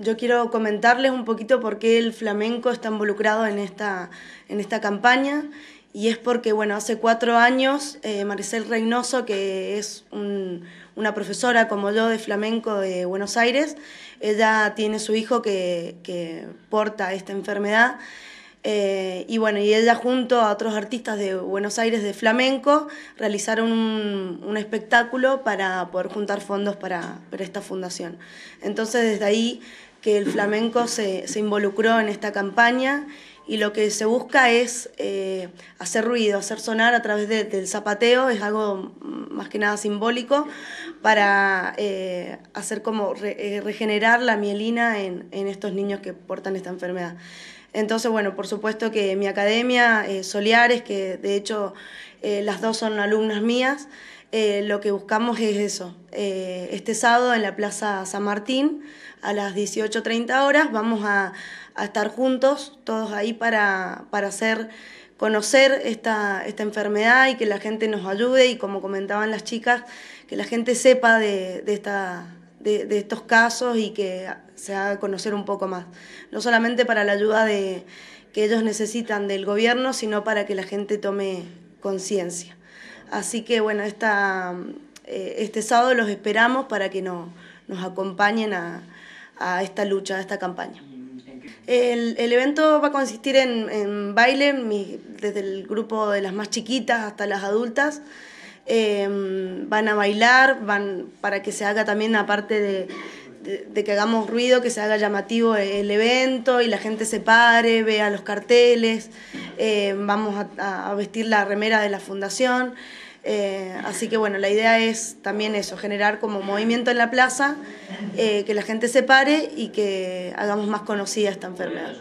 yo quiero comentarles un poquito por qué el flamenco está involucrado en esta, en esta campaña. Y es porque, bueno, hace cuatro años eh, Maricel Reynoso, que es una profesora como yo de flamenco de Buenos Aires, ella tiene su hijo que, que porta esta enfermedad. Eh, y bueno, y ella junto a otros artistas de Buenos Aires de flamenco realizaron un, un espectáculo para poder juntar fondos para, para esta fundación. Entonces desde ahí que el flamenco se, involucró en esta campaña y lo que se busca es eh, hacer ruido, hacer sonar a través del zapateo, es algo más que nada simbólico para eh, hacer como eh, regenerar la mielina en, en, estos niños que portan esta enfermedad. Entonces, bueno, por supuesto que mi academia, Soliares, que de hecho las dos son alumnas mías, eh, lo que buscamos es eso. Eh, este sábado en la Plaza San Martín, a las 18.30 horas, vamos a, estar juntos, todos ahí, para, hacer conocer esta, esta, enfermedad y que la gente nos ayude y como comentaban las chicas, que la gente sepa de, esta, de, de estos casos y que se haga conocer un poco más. No solamente para la ayuda de, que ellos necesitan del gobierno, sino para que la gente tome conciencia. Así que bueno, eh, este sábado los esperamos para que nos acompañen a, esta lucha, a esta campaña. El, evento va a consistir en, baile, desde el grupo de las más chiquitas hasta las adultas. Eh, van a bailar, van para que se haga también parte de de, que hagamos ruido, que se haga llamativo e-, el evento y la gente se pare, vea los carteles, eh, vamos a, vestir la remera de la fundación. Eh, así que bueno, la idea es también eso, generar como movimiento en la plaza, eh, que la gente se pare y que hagamos más conocida esta enfermedad.